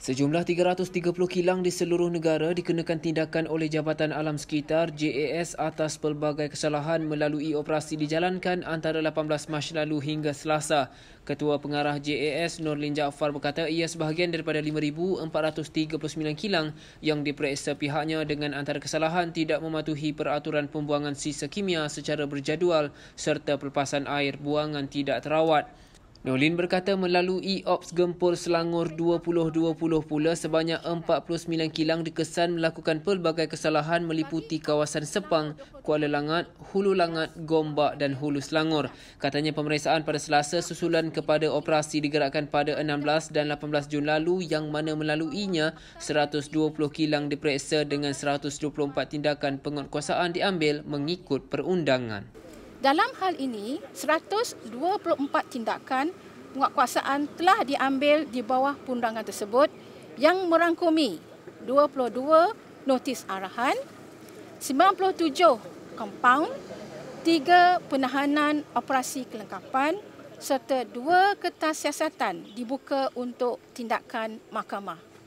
Sejumlah 330 kilang di seluruh negara dikenakan tindakan oleh Jabatan Alam Sekitar JAS atas pelbagai kesalahan melalui operasi dijalankan antara 18 Mac lalu hingga Selasa. Ketua Pengarah JAS Norlin Jaafar berkata ia sebahagian daripada 5439 kilang yang diperiksa pihaknya dengan antara kesalahan tidak mematuhi peraturan pembuangan sisa kimia secara berjadual serta pelepasan air buangan tidak terawat. Nolin berkata melalui Ops Gempur Selangor 2020 pula sebanyak 49 kilang dikesan melakukan pelbagai kesalahan meliputi kawasan Sepang, Kuala Langat, Hulu Langat, Gombak dan Hulu Selangor. Katanya pemeriksaan pada selasa susulan kepada operasi digerakkan pada 16 dan 18 Jun lalu yang mana melaluinya 120 kilang diperiksa dengan 124 tindakan penguatkuasaan diambil mengikut perundangan. Dalam hal ini, 124 tindakan penguatkuasaan telah diambil di bawah perundangan tersebut yang merangkumi 22 notis arahan, 97 kompaun, 3 penahanan operasi kelengkapan serta 2 kertas siasatan dibuka untuk tindakan mahkamah.